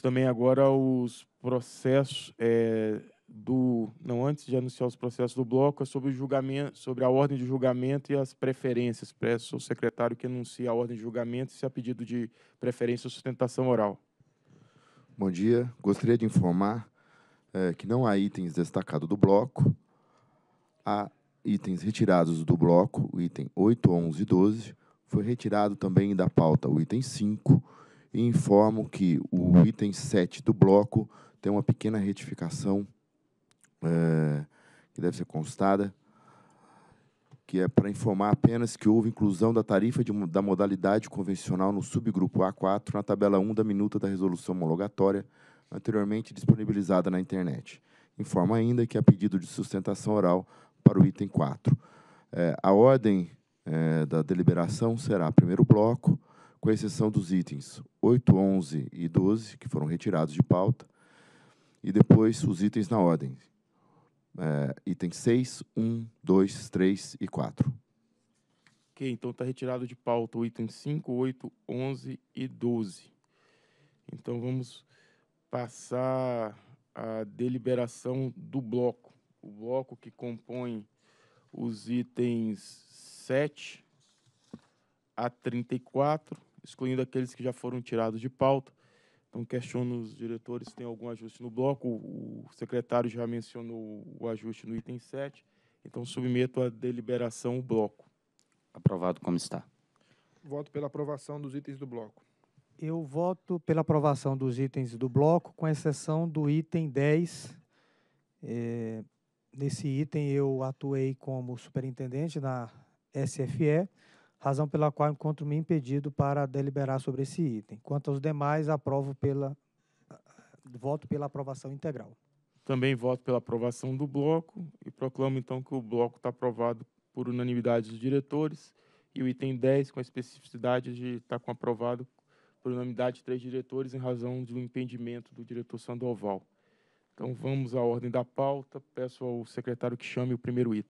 também agora os processos é, do não antes de anunciar os processos do bloco é sobre o julgamento, sobre a ordem de julgamento e as preferências. Peço ao secretário que anuncie a ordem de julgamento se há é pedido de preferência ou sustentação oral. Bom dia. Gostaria de informar é, que não há itens destacados do bloco. Há itens retirados do bloco, o item 8, 11 e 12. Foi retirado também da pauta o item 5 e informo que o item 7 do bloco tem uma pequena retificação é, que deve ser constada, que é para informar apenas que houve inclusão da tarifa de, da modalidade convencional no subgrupo A4 na tabela 1 da minuta da resolução homologatória anteriormente disponibilizada na internet. Informa ainda que há pedido de sustentação oral para o item 4. É, a ordem é, da deliberação será primeiro bloco, com exceção dos itens 8, 11 e 12, que foram retirados de pauta, e depois os itens na ordem. É, item 6, 1, 2, 3 e 4. Ok, então está retirado de pauta o item 5, 8, 11 e 12. Então vamos passar a deliberação do bloco. O bloco que compõe os itens 7 a 34 excluindo aqueles que já foram tirados de pauta. Então, questiono os diretores se tem algum ajuste no bloco. O secretário já mencionou o ajuste no item 7. Então, submeto à deliberação o bloco. Aprovado como está. Voto pela aprovação dos itens do bloco. Eu voto pela aprovação dos itens do bloco, com exceção do item 10. É, nesse item, eu atuei como superintendente na SFE razão pela qual encontro-me impedido para deliberar sobre esse item. Quanto aos demais, aprovo pela voto pela aprovação integral. Também voto pela aprovação do bloco e proclamo então que o bloco está aprovado por unanimidade dos diretores e o item 10 com a especificidade de estar tá com aprovado por unanimidade de três diretores em razão do impedimento do diretor Sandoval. Então vamos à ordem da pauta. Peço ao secretário que chame o primeiro item.